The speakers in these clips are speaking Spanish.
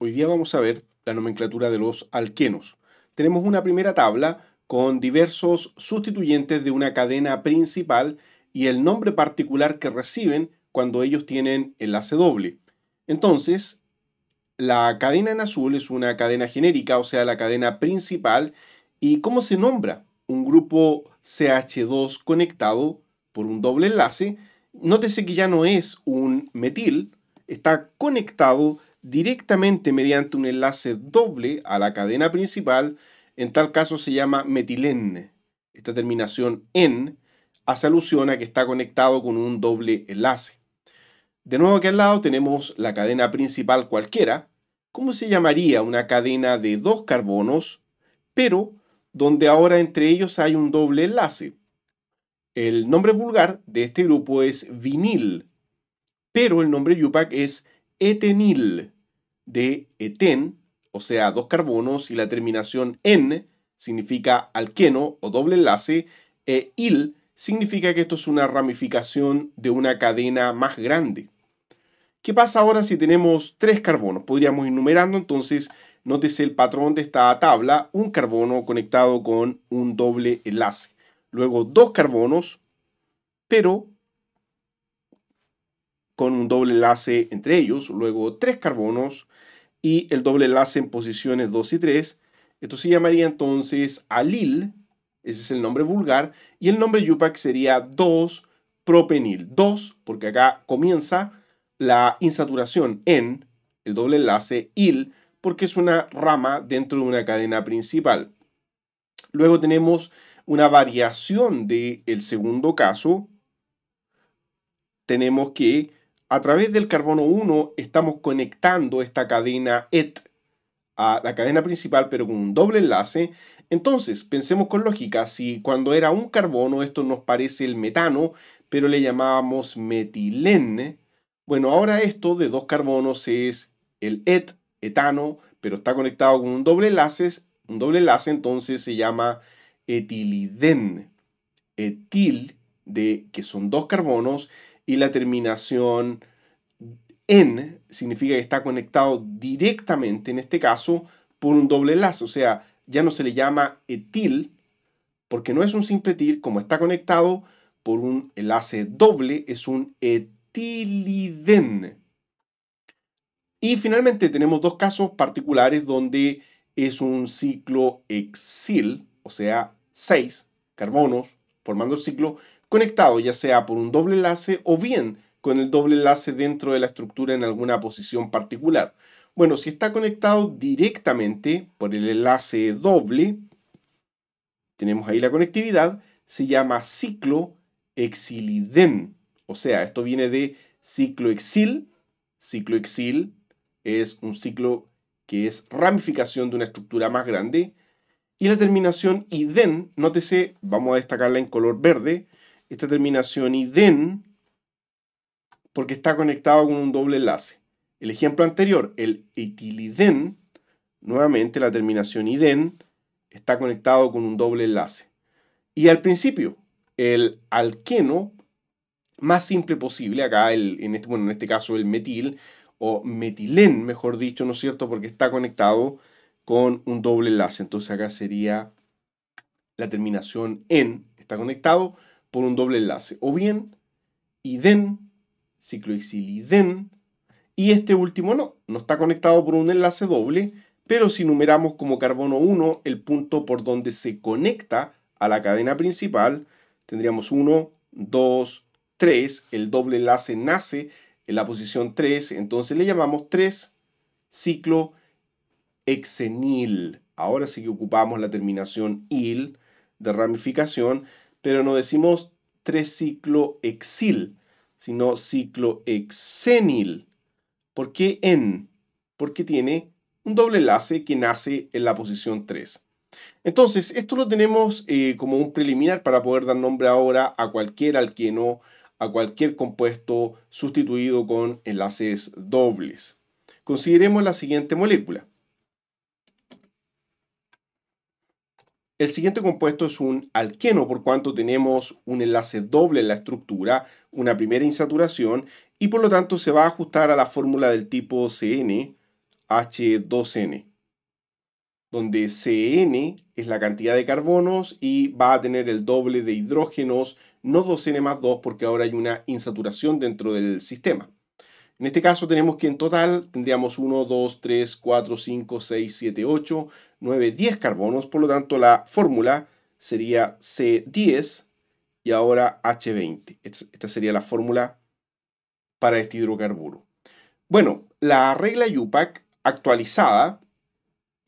Hoy día vamos a ver la nomenclatura de los alquenos. Tenemos una primera tabla con diversos sustituyentes de una cadena principal y el nombre particular que reciben cuando ellos tienen enlace doble. Entonces, la cadena en azul es una cadena genérica, o sea, la cadena principal. ¿Y cómo se nombra? Un grupo CH2 conectado por un doble enlace. Nótese que ya no es un metil, está conectado directamente mediante un enlace doble a la cadena principal, en tal caso se llama metilene. Esta terminación en hace alusión a que está conectado con un doble enlace. De nuevo aquí al lado tenemos la cadena principal cualquiera. ¿Cómo se llamaría una cadena de dos carbonos, pero donde ahora entre ellos hay un doble enlace? El nombre vulgar de este grupo es vinil, pero el nombre Yupac es etenil de eten, o sea, dos carbonos, y la terminación en significa alqueno o doble enlace, e il significa que esto es una ramificación de una cadena más grande. ¿Qué pasa ahora si tenemos tres carbonos? Podríamos ir numerando, entonces nótese el patrón de esta tabla, un carbono conectado con un doble enlace. Luego dos carbonos, pero con un doble enlace entre ellos, luego tres carbonos y el doble enlace en posiciones 2 y 3. Esto se llamaría entonces alil, ese es el nombre vulgar, y el nombre Yupac sería 2-propenil. 2, porque acá comienza la insaturación en el doble enlace il, porque es una rama dentro de una cadena principal. Luego tenemos una variación del el segundo caso. Tenemos que a través del carbono 1 estamos conectando esta cadena ET a la cadena principal, pero con un doble enlace. Entonces, pensemos con lógica, si cuando era un carbono esto nos parece el metano, pero le llamábamos metilene, bueno, ahora esto de dos carbonos es el et, etano, pero está conectado con un doble enlace, un doble enlace entonces se llama etiliden. Etil, de que son dos carbonos, y la terminación en significa que está conectado directamente, en este caso, por un doble enlace. O sea, ya no se le llama etil, porque no es un simple etil, como está conectado por un enlace doble, es un etiliden. Y finalmente tenemos dos casos particulares donde es un ciclo exil, o sea, seis carbonos formando el ciclo, conectado ya sea por un doble enlace o bien con el doble enlace dentro de la estructura en alguna posición particular. Bueno, si está conectado directamente por el enlace doble, tenemos ahí la conectividad, se llama ciclo O sea, esto viene de ciclo exil. Ciclo exil es un ciclo que es ramificación de una estructura más grande. Y la terminación iden, nótese, vamos a destacarla en color verde, esta terminación iden, porque está conectado con un doble enlace. El ejemplo anterior, el etiliden, nuevamente la terminación iden, está conectado con un doble enlace. Y al principio, el alqueno más simple posible, acá el, en, este, bueno, en este caso el metil, o metilén, mejor dicho, ¿no es cierto? Porque está conectado con un doble enlace. Entonces acá sería la terminación en, está conectado por un doble enlace. O bien IDEN, ciclohexiliden, y este último no, no está conectado por un enlace doble, pero si numeramos como carbono 1 el punto por donde se conecta a la cadena principal, tendríamos 1, 2, 3, el doble enlace nace en la posición 3, entonces le llamamos 3 ciclohexenil. Ahora sí que ocupamos la terminación il de ramificación pero no decimos tres cicloexil, sino ciclohexenil. ¿Por qué en? Porque tiene un doble enlace que nace en la posición 3. Entonces, esto lo tenemos eh, como un preliminar para poder dar nombre ahora a cualquier alqueno, a cualquier compuesto sustituido con enlaces dobles. Consideremos la siguiente molécula. El siguiente compuesto es un alqueno, por cuanto tenemos un enlace doble en la estructura, una primera insaturación, y por lo tanto se va a ajustar a la fórmula del tipo h 2 n donde Cn es la cantidad de carbonos y va a tener el doble de hidrógenos, no 2n más 2, porque ahora hay una insaturación dentro del sistema. En este caso tenemos que en total tendríamos 1, 2, 3, 4, 5, 6, 7, 8, 9, 10 carbonos. Por lo tanto, la fórmula sería C10 y ahora H20. Esta sería la fórmula para este hidrocarburo. Bueno, la regla UPAC actualizada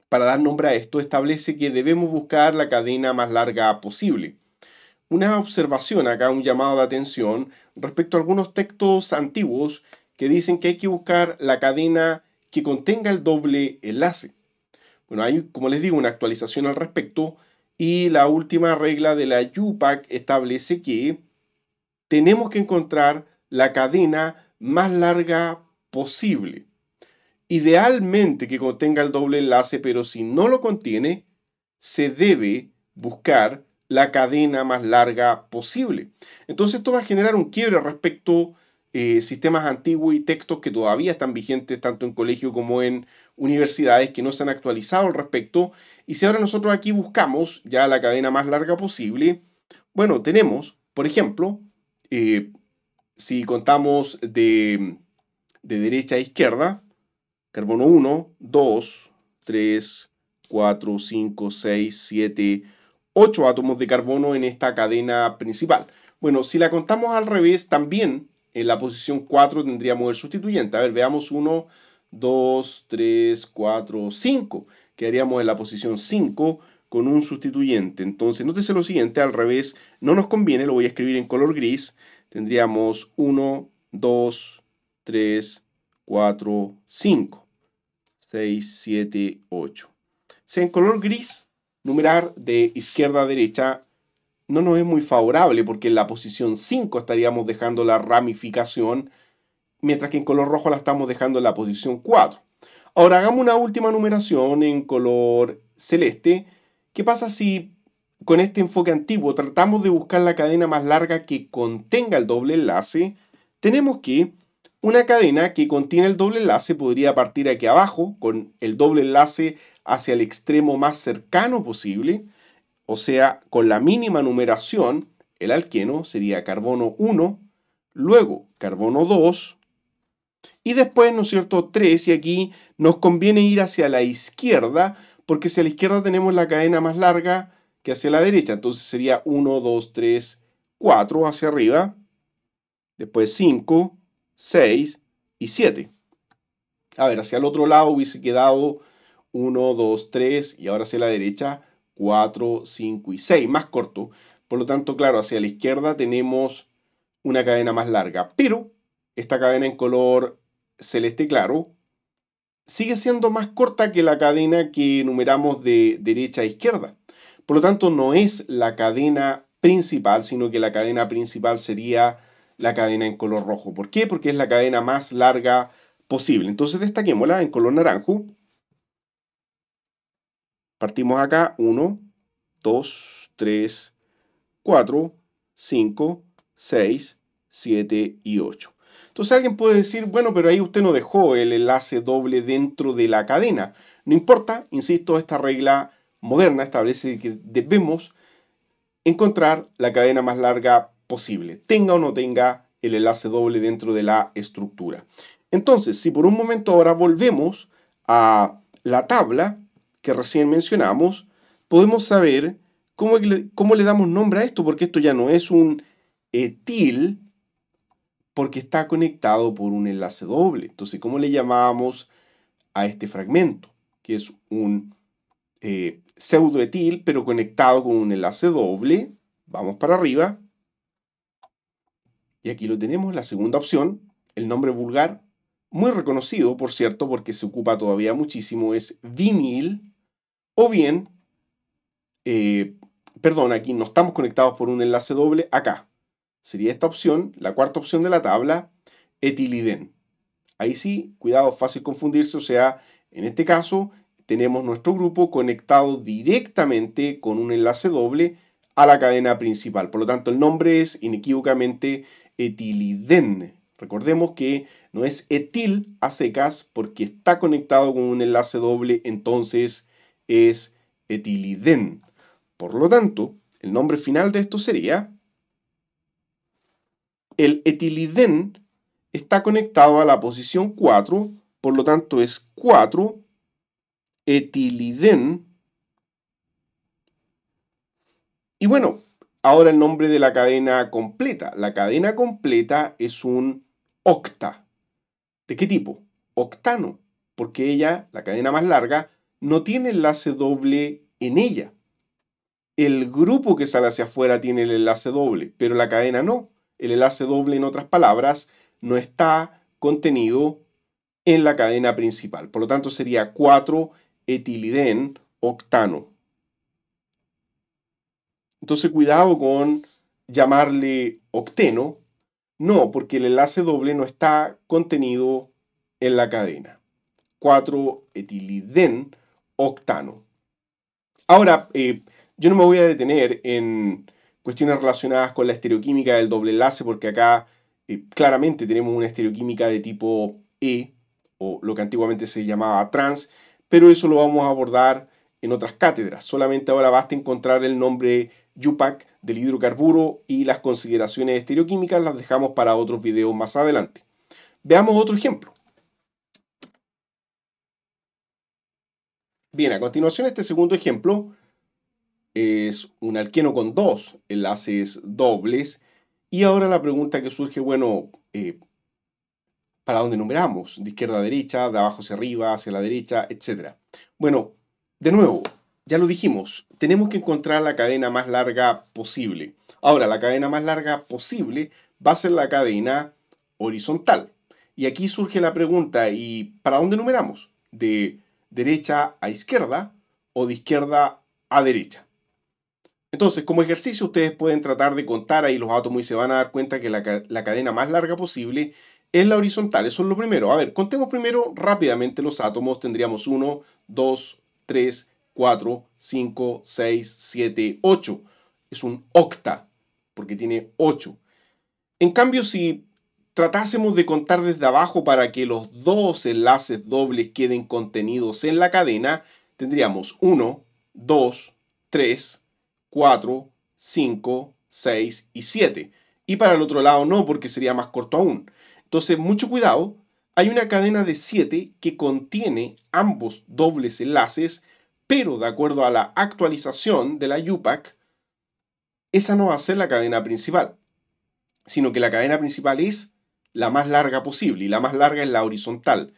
para dar nombre a esto establece que debemos buscar la cadena más larga posible. Una observación acá, un llamado de atención respecto a algunos textos antiguos que dicen que hay que buscar la cadena que contenga el doble enlace. Bueno, hay, como les digo, una actualización al respecto y la última regla de la UPAC establece que tenemos que encontrar la cadena más larga posible. Idealmente que contenga el doble enlace, pero si no lo contiene, se debe buscar la cadena más larga posible. Entonces esto va a generar un quiebre respecto eh, sistemas antiguos y textos que todavía están vigentes tanto en colegios como en universidades que no se han actualizado al respecto. Y si ahora nosotros aquí buscamos ya la cadena más larga posible, bueno, tenemos, por ejemplo, eh, si contamos de, de derecha a izquierda, carbono 1, 2, 3, 4, 5, 6, 7, 8 átomos de carbono en esta cadena principal. Bueno, si la contamos al revés, también en la posición 4 tendríamos el sustituyente. A ver, veamos 1, 2, 3, 4, 5. Quedaríamos en la posición 5 con un sustituyente. Entonces, nótese lo siguiente, al revés, no nos conviene, lo voy a escribir en color gris. Tendríamos 1, 2, 3, 4, 5, 6, 7, 8. en color gris, numerar de izquierda a derecha no nos es muy favorable porque en la posición 5 estaríamos dejando la ramificación, mientras que en color rojo la estamos dejando en la posición 4. Ahora hagamos una última numeración en color celeste. ¿Qué pasa si con este enfoque antiguo tratamos de buscar la cadena más larga que contenga el doble enlace? Tenemos que una cadena que contiene el doble enlace podría partir aquí abajo con el doble enlace hacia el extremo más cercano posible o sea, con la mínima numeración, el alqueno sería carbono 1, luego carbono 2, y después, ¿no es cierto?, 3, y aquí nos conviene ir hacia la izquierda, porque hacia la izquierda tenemos la cadena más larga que hacia la derecha, entonces sería 1, 2, 3, 4 hacia arriba, después 5, 6 y 7. A ver, hacia el otro lado hubiese quedado 1, 2, 3 y ahora hacia la derecha 4, 5 y 6, más corto. Por lo tanto, claro, hacia la izquierda tenemos una cadena más larga, pero esta cadena en color celeste claro sigue siendo más corta que la cadena que numeramos de derecha a izquierda. Por lo tanto, no es la cadena principal, sino que la cadena principal sería la cadena en color rojo. ¿Por qué? Porque es la cadena más larga posible. Entonces destaquémosla en color naranjo Partimos acá, 1, 2, 3, 4, 5, 6, 7 y 8. Entonces alguien puede decir, bueno, pero ahí usted no dejó el enlace doble dentro de la cadena. No importa, insisto, esta regla moderna establece que debemos encontrar la cadena más larga posible, tenga o no tenga el enlace doble dentro de la estructura. Entonces, si por un momento ahora volvemos a la tabla, que recién mencionamos, podemos saber cómo le, damos nombre a esto, porque esto ya no es un etil, eh, porque está conectado por un enlace doble. Entonces, ¿cómo le llamamos a este fragmento? Que es un eh, pseudoetil, pero conectado con un enlace doble. Vamos para arriba. Y aquí lo tenemos, la segunda opción, el nombre vulgar, muy reconocido, por cierto, porque se ocupa todavía muchísimo, es vinil o bien, eh, perdón, aquí no estamos conectados por un enlace doble acá. Sería esta opción, la cuarta opción de la tabla, etiliden. Ahí sí, cuidado, fácil confundirse, o sea, en este caso tenemos nuestro grupo conectado directamente con un enlace doble a la cadena principal. Por lo tanto, el nombre es inequívocamente etiliden. Recordemos que no es etil a secas porque está conectado con un enlace doble, entonces es etiliden. Por lo tanto, el nombre final de esto sería el etiliden está conectado a la posición 4, por lo tanto es 4 etiliden. Y bueno, ahora el nombre de la cadena completa. La cadena completa es un octa. ¿De qué tipo? Octano, porque ella, la cadena más larga, no tiene enlace doble en ella. El grupo que sale hacia afuera tiene el enlace doble, pero la cadena no. El enlace doble, en otras palabras, no está contenido en la cadena principal. Por lo tanto, sería 4 etiliden octano. Entonces, cuidado con llamarle octeno. No, porque el enlace doble no está contenido en la cadena. 4 etiliden octano. Ahora, eh, yo no me voy a detener en cuestiones relacionadas con la estereoquímica del doble enlace, porque acá eh, claramente tenemos una estereoquímica de tipo E, o lo que antiguamente se llamaba trans, pero eso lo vamos a abordar en otras cátedras. Solamente ahora basta encontrar el nombre UPAC del hidrocarburo y las consideraciones estereoquímicas las dejamos para otros videos más adelante. Veamos otro ejemplo. Bien, a continuación este segundo ejemplo es un alqueno con dos enlaces dobles. Y ahora la pregunta que surge, bueno, eh, ¿para dónde numeramos? De izquierda a derecha, de abajo hacia arriba, hacia la derecha, etcétera. Bueno, de nuevo, ya lo dijimos, tenemos que encontrar la cadena más larga posible. Ahora, la cadena más larga posible va a ser la cadena horizontal. Y aquí surge la pregunta, ¿y para dónde numeramos? De derecha a izquierda o de izquierda a derecha. Entonces, como ejercicio, ustedes pueden tratar de contar ahí los átomos y se van a dar cuenta que la, cadena más larga posible es la horizontal. Eso es lo primero. A ver, contemos primero rápidamente los átomos. Tendríamos 1, 2, 3, 4, 5, 6, 7, 8. Es un octa, porque tiene 8. En cambio, si tratásemos de contar desde abajo para que los dos enlaces dobles queden contenidos en la cadena, tendríamos 1, 2, 3, 4, 5, 6 y 7. Y para el otro lado no, porque sería más corto aún. Entonces, mucho cuidado, hay una cadena de 7 que contiene ambos dobles enlaces, pero de acuerdo a la actualización de la UPAC, esa no va a ser la cadena principal, sino que la cadena principal es la más larga posible, y la más larga es la horizontal.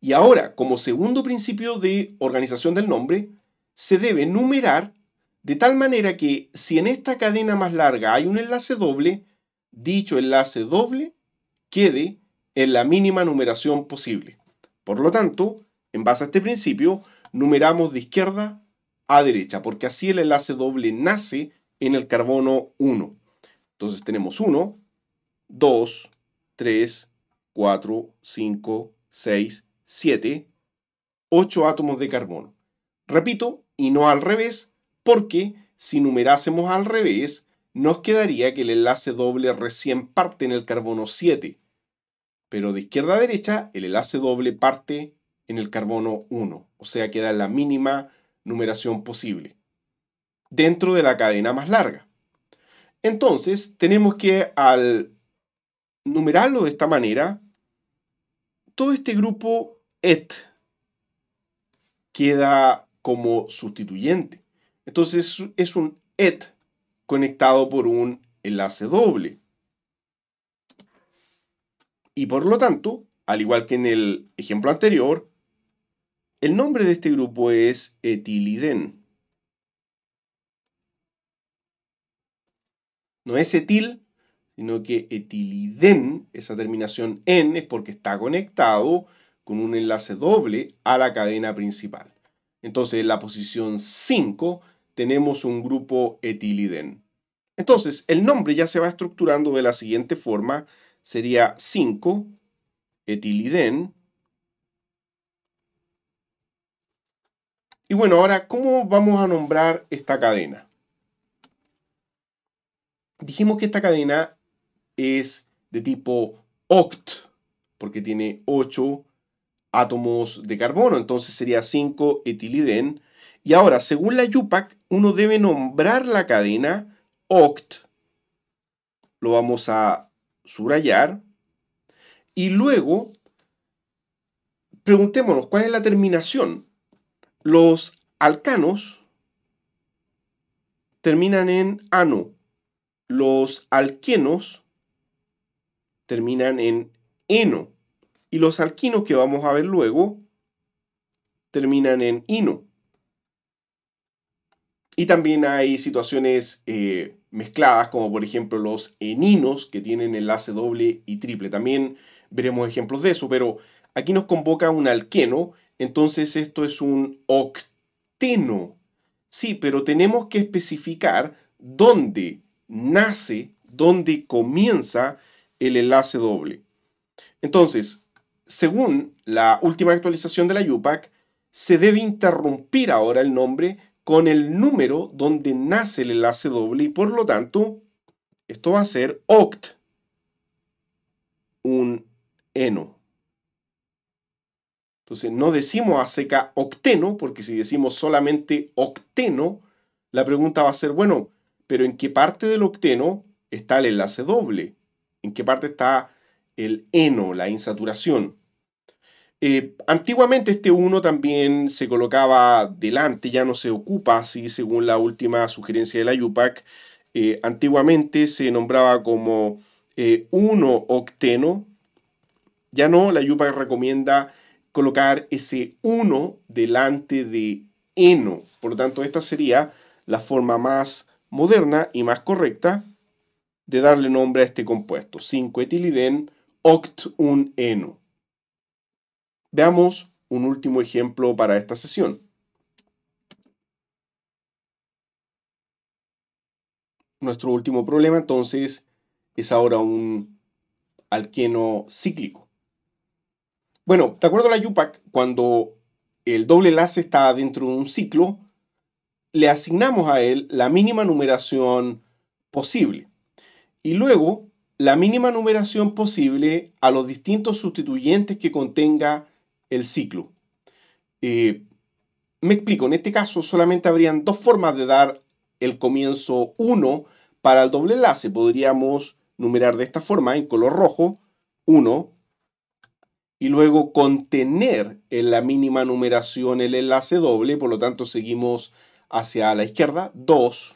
Y ahora, como segundo principio de organización del nombre, se debe numerar de tal manera que si en esta cadena más larga hay un enlace doble, dicho enlace doble quede en la mínima numeración posible. Por lo tanto, en base a este principio, numeramos de izquierda a derecha, porque así el enlace doble nace en el carbono 1. Entonces tenemos 1, 2, 3, 4, 5, 6, 7, 8 átomos de carbono. Repito, y no al revés, porque si numerásemos al revés, nos quedaría que el enlace doble recién parte en el carbono 7, pero de izquierda a derecha el enlace doble parte en el carbono 1, o sea, queda la mínima numeración posible, dentro de la cadena más larga. Entonces, tenemos que al numerarlo de esta manera, todo este grupo et queda como sustituyente. Entonces es un et conectado por un enlace doble. Y por lo tanto, al igual que en el ejemplo anterior, el nombre de este grupo es etiliden. No es etil, sino que etiliden, esa terminación en, es porque está conectado con un enlace doble a la cadena principal. Entonces, en la posición 5 tenemos un grupo etiliden. Entonces, el nombre ya se va estructurando de la siguiente forma. Sería 5 etiliden. Y bueno, ahora, ¿cómo vamos a nombrar esta cadena? Dijimos que esta cadena es de tipo oct, porque tiene 8 átomos de carbono, entonces sería 5 etiliden. Y ahora, según la UPAC, uno debe nombrar la cadena oct, lo vamos a subrayar, y luego preguntémonos cuál es la terminación. Los alcanos terminan en ano, los alquenos terminan en eno. Y los alquinos que vamos a ver luego terminan en ino. Y también hay situaciones eh, mezcladas, como por ejemplo los eninos, que tienen enlace doble y triple. También veremos ejemplos de eso, pero aquí nos convoca un alqueno, entonces esto es un octeno. Sí, pero tenemos que especificar dónde nace, dónde comienza el enlace doble. Entonces, según la última actualización de la UPAC, se debe interrumpir ahora el nombre con el número donde nace el enlace doble y por lo tanto esto va a ser oct, un eno. Entonces no decimos a octeno, porque si decimos solamente octeno, la pregunta va a ser, bueno, pero ¿en qué parte del octeno está el enlace doble? en qué parte está el eno, la insaturación. Eh, antiguamente este 1 también se colocaba delante, ya no se ocupa así según la última sugerencia de la Yupac. Eh, antiguamente se nombraba como 1 eh, octeno, ya no, la Yupac recomienda colocar ese 1 delante de eno. Por lo tanto, esta sería la forma más moderna y más correcta de darle nombre a este compuesto, 5-etilidén oct-1-eno. Veamos un último ejemplo para esta sesión. Nuestro último problema entonces es ahora un alqueno cíclico. Bueno, de acuerdo a la UPAC, cuando el doble enlace está dentro de un ciclo, le asignamos a él la mínima numeración posible y luego la mínima numeración posible a los distintos sustituyentes que contenga el ciclo. Eh, me explico, en este caso solamente habrían dos formas de dar el comienzo 1 para el doble enlace. Podríamos numerar de esta forma, en color rojo, 1, y luego contener en la mínima numeración el enlace doble, por lo tanto seguimos hacia la izquierda, 2,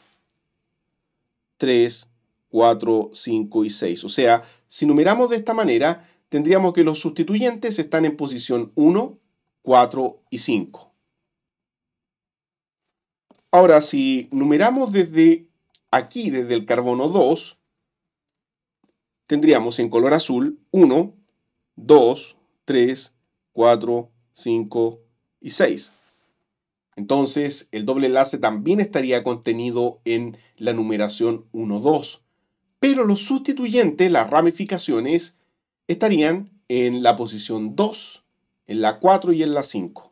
3, 4, 5 y 6. O sea, si numeramos de esta manera, tendríamos que los sustituyentes están en posición 1, 4 y 5. Ahora, si numeramos desde aquí, desde el carbono 2, tendríamos en color azul 1, 2, 3, 4, 5 y 6. Entonces, el doble enlace también estaría contenido en la numeración 1, 2 pero los sustituyentes, las ramificaciones, estarían en la posición 2, en la 4 y en la 5.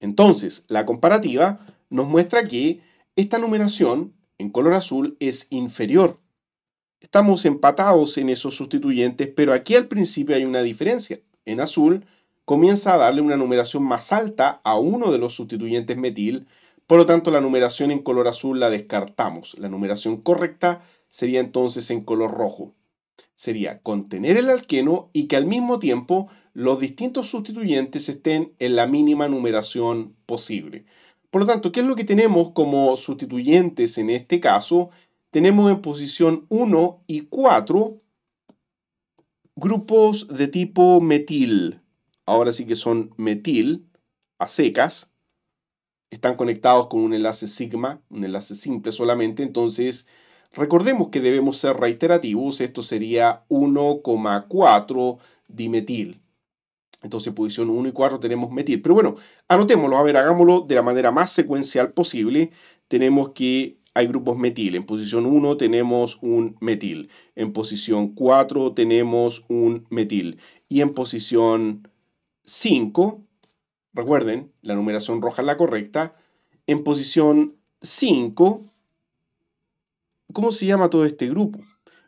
Entonces, la comparativa nos muestra que esta numeración en color azul es inferior. Estamos empatados en esos sustituyentes, pero aquí al principio hay una diferencia. En azul comienza a darle una numeración más alta a uno de los sustituyentes metil por lo tanto, la numeración en color azul la descartamos. La numeración correcta sería entonces en color rojo. Sería contener el alqueno y que al mismo tiempo los distintos sustituyentes estén en la mínima numeración posible. Por lo tanto, ¿qué es lo que tenemos como sustituyentes en este caso? Tenemos en posición 1 y 4 grupos de tipo metil. Ahora sí que son metil a secas están conectados con un enlace sigma, un enlace simple solamente, entonces recordemos que debemos ser reiterativos, esto sería 1,4 dimetil. Entonces posición 1 y 4 tenemos metil. Pero bueno, anotémoslo, a ver, hagámoslo de la manera más secuencial posible. Tenemos que hay grupos metil. En posición 1 tenemos un metil. En posición 4 tenemos un metil. Y en posición 5 recuerden, la numeración roja es la correcta, en posición 5, ¿cómo se llama todo este grupo?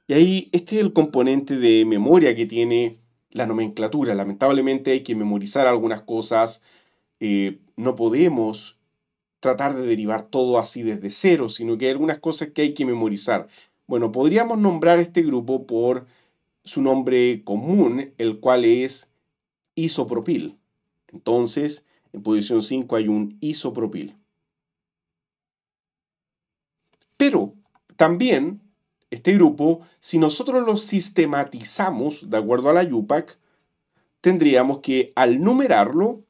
Y ahí este es el componente de memoria que tiene la nomenclatura. Lamentablemente hay que memorizar algunas cosas. Eh, no podemos tratar de derivar todo así desde cero, sino que hay algunas cosas que hay que memorizar. Bueno, podríamos nombrar este grupo por su nombre común, el cual es isopropil. Entonces, en posición 5 hay un isopropil. Pero también este grupo, si nosotros lo sistematizamos de acuerdo a la UPAC, tendríamos que al numerarlo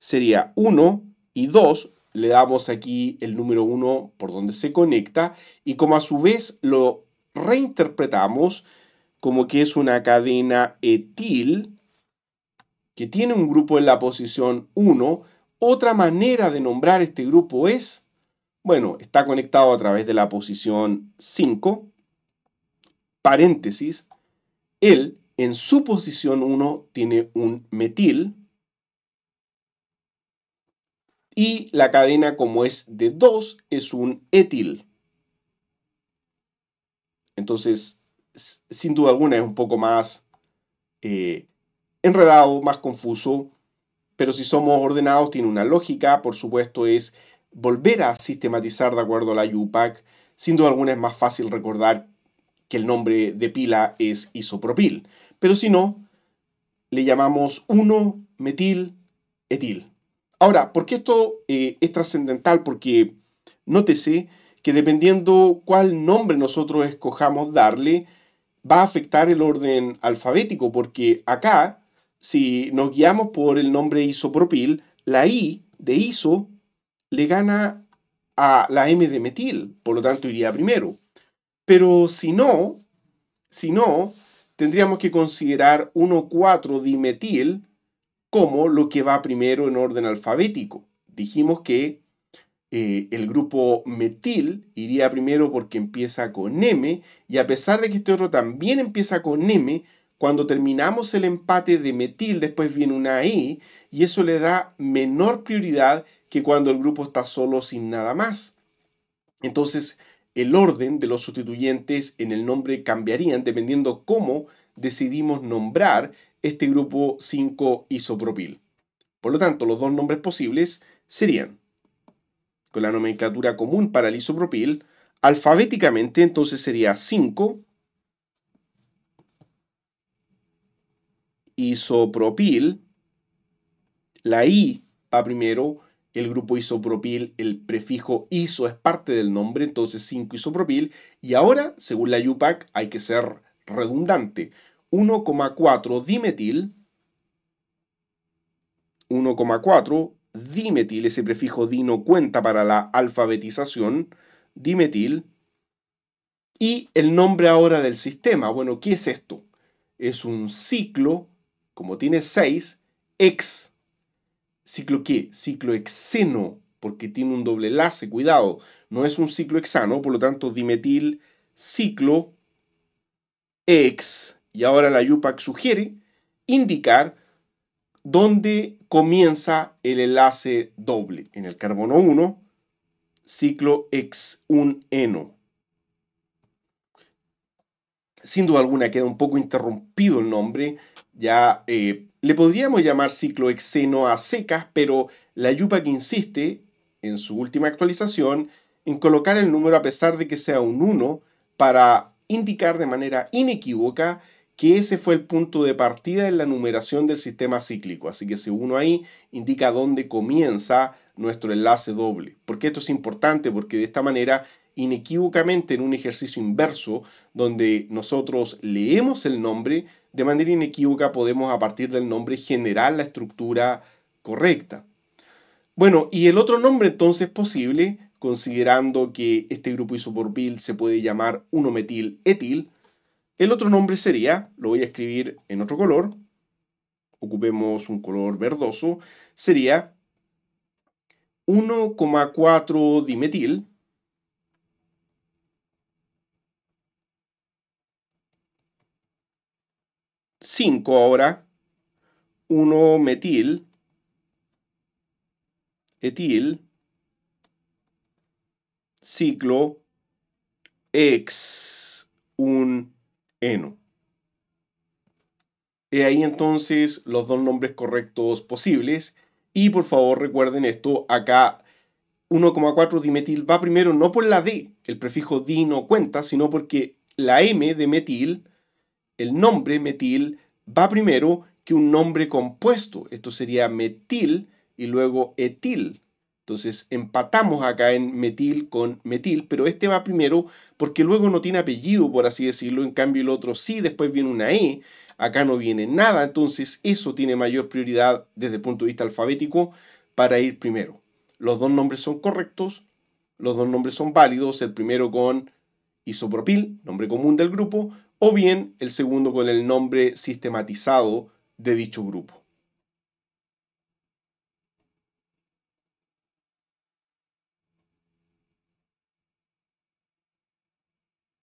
sería 1 y 2, le damos aquí el número 1 por donde se conecta y como a su vez lo reinterpretamos como que es una cadena etil, que tiene un grupo en la posición 1, otra manera de nombrar este grupo es, bueno, está conectado a través de la posición 5, paréntesis, él en su posición 1 tiene un metil y la cadena como es de 2 es un etil. Entonces, sin duda alguna es un poco más eh, enredado, más confuso, pero si somos ordenados tiene una lógica, por supuesto, es volver a sistematizar de acuerdo a la UPAC. Sin duda alguna es más fácil recordar que el nombre de pila es isopropil, pero si no, le llamamos 1-metil-etil. Ahora, ¿por qué esto eh, es trascendental? Porque nótese que dependiendo cuál nombre nosotros escojamos darle, va a afectar el orden alfabético, porque acá si nos guiamos por el nombre isopropil, la I de iso le gana a la M de metil, por lo tanto iría primero. Pero si no, si no, tendríamos que considerar 1,4-dimetil como lo que va primero en orden alfabético. Dijimos que eh, el grupo metil iría primero porque empieza con M, y a pesar de que este otro también empieza con M, cuando terminamos el empate de metil, después viene una I y eso le da menor prioridad que cuando el grupo está solo sin nada más. Entonces, el orden de los sustituyentes en el nombre cambiarían dependiendo cómo decidimos nombrar este grupo 5 isopropil. Por lo tanto, los dos nombres posibles serían, con la nomenclatura común para el isopropil, alfabéticamente entonces sería 5 isopropil, la I va primero, el grupo isopropil, el prefijo iso es parte del nombre, entonces 5 isopropil, y ahora, según la UPAC, hay que ser redundante. 1,4 dimetil, 1,4 dimetil, ese prefijo di no cuenta para la alfabetización, dimetil, y el nombre ahora del sistema. Bueno, ¿qué es esto? Es un ciclo como tiene 6, ex ciclo qué? hexeno porque tiene un doble enlace, cuidado, no es un ciclo hexano por lo tanto dimetil ciclo ex, y ahora la UPAC sugiere indicar dónde comienza el enlace doble, en el carbono 1, ciclo ex un eno sin duda alguna queda un poco interrumpido el nombre, ya eh, le podríamos llamar ciclo exeno a secas, pero la Yupa que insiste en su última actualización en colocar el número a pesar de que sea un 1 para indicar de manera inequívoca que ese fue el punto de partida en la numeración del sistema cíclico. Así que ese 1 ahí indica dónde comienza nuestro enlace doble. Porque esto es importante? Porque de esta manera inequívocamente en un ejercicio inverso, donde nosotros leemos el nombre, de manera inequívoca podemos a partir del nombre generar la estructura correcta. Bueno, y el otro nombre entonces posible, considerando que este grupo isoporpil se puede llamar 1-metil-etil, el otro nombre sería, lo voy a escribir en otro color, ocupemos un color verdoso, sería 1,4-dimetil, 5 ahora, 1 metil, etil, ciclo, ex, un eno. He ahí entonces los dos nombres correctos posibles. Y por favor recuerden esto, acá 1,4 dimetil va primero no por la D, el prefijo di no cuenta, sino porque la M de metil, el nombre metil, va primero que un nombre compuesto. Esto sería metil y luego etil. Entonces empatamos acá en metil con metil, pero este va primero porque luego no tiene apellido, por así decirlo, en cambio el otro sí, después viene una E, acá no viene nada, entonces eso tiene mayor prioridad desde el punto de vista alfabético para ir primero. Los dos nombres son correctos, los dos nombres son válidos, el primero con isopropil, nombre común del grupo, o bien el segundo con el nombre sistematizado de dicho grupo.